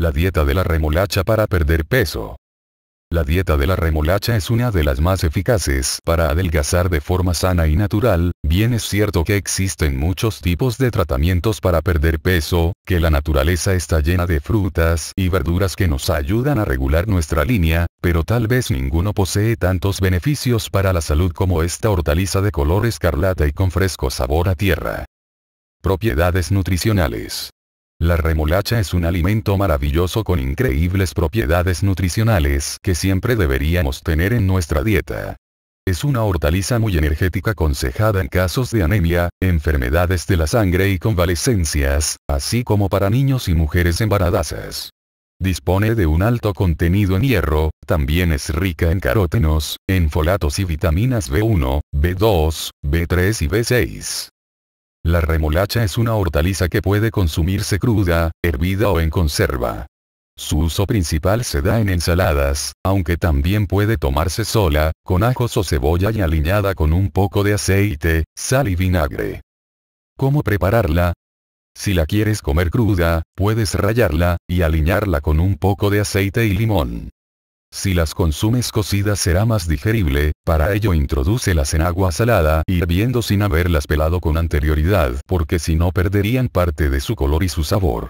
La dieta de la remolacha para perder peso. La dieta de la remolacha es una de las más eficaces para adelgazar de forma sana y natural, bien es cierto que existen muchos tipos de tratamientos para perder peso, que la naturaleza está llena de frutas y verduras que nos ayudan a regular nuestra línea, pero tal vez ninguno posee tantos beneficios para la salud como esta hortaliza de color escarlata y con fresco sabor a tierra. Propiedades nutricionales la remolacha es un alimento maravilloso con increíbles propiedades nutricionales que siempre deberíamos tener en nuestra dieta. Es una hortaliza muy energética aconsejada en casos de anemia, enfermedades de la sangre y convalescencias, así como para niños y mujeres embarazadas. Dispone de un alto contenido en hierro, también es rica en carótenos, en folatos y vitaminas B1, B2, B3 y B6. La remolacha es una hortaliza que puede consumirse cruda, hervida o en conserva. Su uso principal se da en ensaladas, aunque también puede tomarse sola, con ajos o cebolla y aliñada con un poco de aceite, sal y vinagre. ¿Cómo prepararla? Si la quieres comer cruda, puedes rallarla, y aliñarla con un poco de aceite y limón. Si las consumes cocidas será más digerible, para ello introdúcelas en agua salada y hirviendo sin haberlas pelado con anterioridad porque si no perderían parte de su color y su sabor.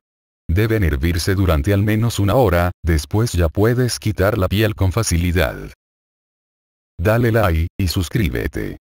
Deben hervirse durante al menos una hora, después ya puedes quitar la piel con facilidad. Dale like y suscríbete.